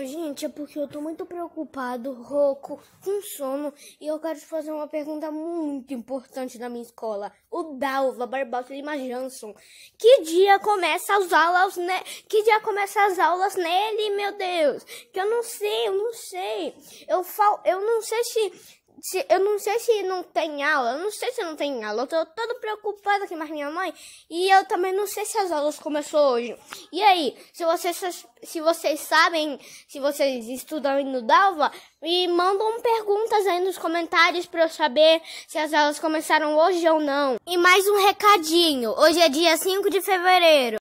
Gente, é porque eu tô muito preocupado, rouco, com sono, e eu quero te fazer uma pergunta muito importante da minha escola. O Dalva Barbosa Lima Jansson. Que dia começa as aulas, né? Que dia começa as aulas nele, meu Deus? Que eu não sei, eu não sei. Eu falo, eu não sei se se, eu não sei se não tem aula, eu não sei se não tem aula, eu tô todo preocupada aqui mais minha mãe, e eu também não sei se as aulas começou hoje. E aí, se vocês, se vocês sabem, se vocês estudam no Dalva, me mandam perguntas aí nos comentários para eu saber se as aulas começaram hoje ou não. E mais um recadinho, hoje é dia 5 de fevereiro.